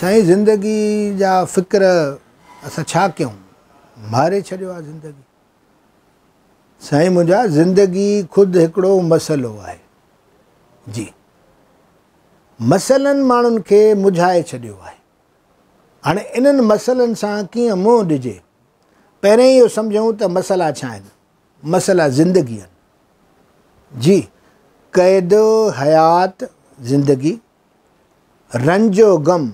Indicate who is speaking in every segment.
Speaker 1: साईं ज़िंदगी जा फ़िक्र असां छा कयूं मारे छॾियो आहे ज़िंदगी साईं मुंहिंजा ज़िंदगी ख़ुदि हिकिड़ो मसलो आहे जी मसलनि माण्हुनि खे मुझाए छॾियो आहे हाणे इन्हनि मसलनि सां कीअं मुंहुं ॾिजे पहिरें इहो सम्झूं त मसाला छा आहिनि मसाला ज़िंदगी आहिनि जी क़ैद हयात ज़िंदगी रंजो ग़म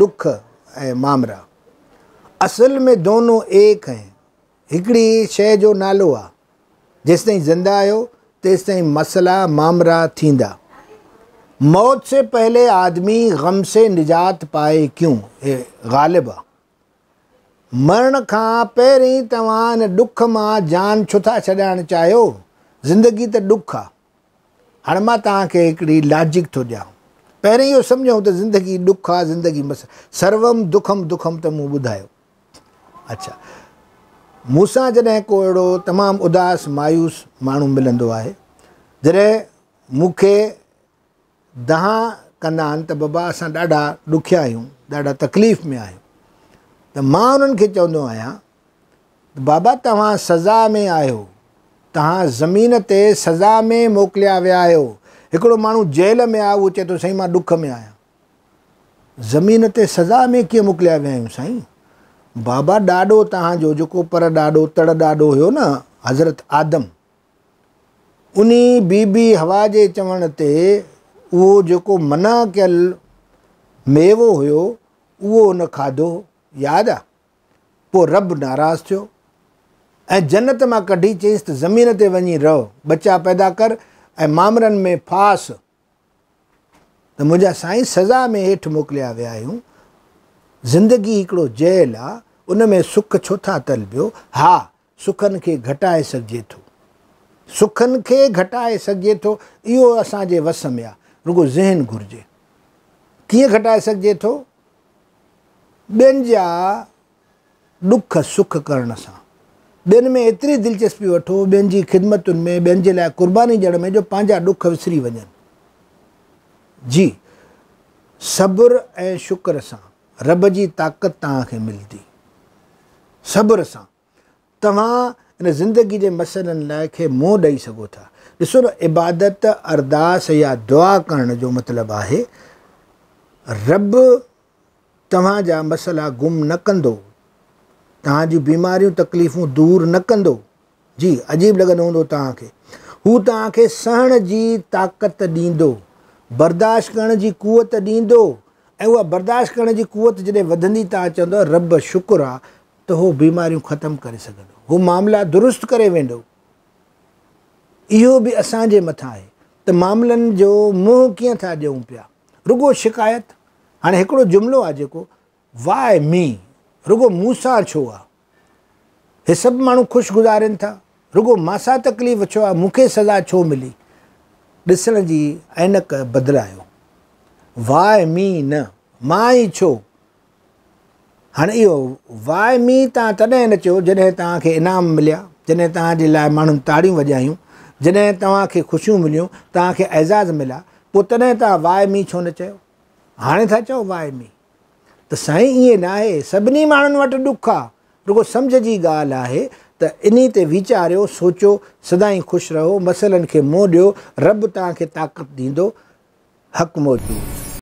Speaker 1: दुख ए मामरा असल में दोनों एक हैं हिकिड़ी शइ जो नालो जिस तीन ज़िंदा तेस तीन मसला मामरा थींदा मौत से पहले आदमी गम से निजात पाए क्यों ये ग़ालिब आ मरण का पैर तवान दुख मां जान छुथा था चाहो ज़िंदगी तो दुख आ हाँ मैं तक लॉजिक तो ॾियां पहिरियों इहो सम्झूं त ज़िंदगी ॾुखु आहे ज़िंदगी मस सर्वम दुखम दुखम त मूं ॿुधायो अच्छा मूंसां जॾहिं को अहिड़ो तमामु उदास मायूस माण्हू मिलंदो आहे जॾहिं मूंखे दहा कंदा आहिनि त बाबा असां ॾाढा ॾुखिया आहियूं ॾाढा तकलीफ़ में आहियूं त मां उन्हनि खे चवंदो आहियां बाबा तव्हां सज़ा में आहियो तव्हां ज़मीन ते सज़ा में मोकिलिया विया आहियो एकड़ो मानू जेल में आहे उहो चए थो मां दुख में आया ज़मीन ते सज़ा में कीअं मोकिलिया विया साई साईं बाबा ॾाॾो तव्हांजो पर डाडो तड़ डाडो हो न हज़रत आदम उन्हीं बीबी हवा के चवण से वो जो मना कल मेवो हो खाधो याद आहे रब नाराज़ थो ऐं जन्नत में कढी चयईंसि तो ज़मीन से वही रहो बच्चा पैदा कर ऐं मामरनि में फास त मुंहिंजा साईं सज़ा में हेठि मोकिलिया विया आहियूं ज़िंदगी हिकिड़ो जेल आहे उन में सुख छो था तलबियो हा सुखनि खे घटाए सघिजे थो सुखनि खे घटाए सघिजे थो इहो असांजे वस में आहे रुगो ज़हन घुरिजे कीअं घटाए सघिजे थो ॿियनि जा ॾुख सुख करण सां बेन में एतरी दिलचस्पी वो ॿियनि जी ख़िदमतुनि में बेन के लिए क़ुर्बानी ॾियण में जो पंहिंजा दुख विसरी वन जी सब्र शुक्र सां रब की ताक़त तव्हांखे मिलती सब्र सां तव्हां हिन ज़िंदगी जे मसइलनि लाइ खे मुंहुं ॾेई सघो न इबादत अरदास या दुआ करण जो मतिलबु आहे रब तव्हांजा मसइला गुम न कौ तव्हां जूं बीमारियूं तकलीफ़ूं दूरि न कंदो जी अजीब लगन हों तव्हांखे हू सहण जी ताक़त ी बर्दाश्त करण जी कुवत ॾींदो ऐं बर्दाश्त करण जी कुवत जॾहिं वधंदी तव्हां रब शुक्र आहे त उहो बीमारियूं ख़तमु करे मामला दुरुस्त करे वेंदो इहो बि असांजे मथां आहे त मामलनि जो मुँह कीअं था ॾियूं पिया रुगो शिकायत हाँ एक जुमिलो आको वाय मी रुगो मूं छो अचो सब मू सभु माण्हू था रुगो मां तकलीफ़ छो आहे सज़ा छो मिली ॾिसण जी ऐनक बदिलायो वाए मी न मां छो हाणे इहो वाए मी तव्हां तॾहिं न चयो इनाम मिलिया जैसे तव्हांजे लाइ माण्हुनि ताड़ियूं वॼायूं जॾहिं तव्हांखे ख़ुशियूं मिलियूं तव्हांखे एज़ाज़ मिला पोइ तॾहिं तव्हां मी छो न चयो था चओ वाए मी त साईं ईअं न आहे सभिनी माण्हुनि वटि ॾुख आहे रुगो सम्झ जी ॻाल्हि आहे त इन ते वीचारियो सोचियो सदाई ख़ुशि रहो मसलनि खे मोह ॾियो रब तव्हांखे ताक़त ॾींदो हक़ु मौजूदु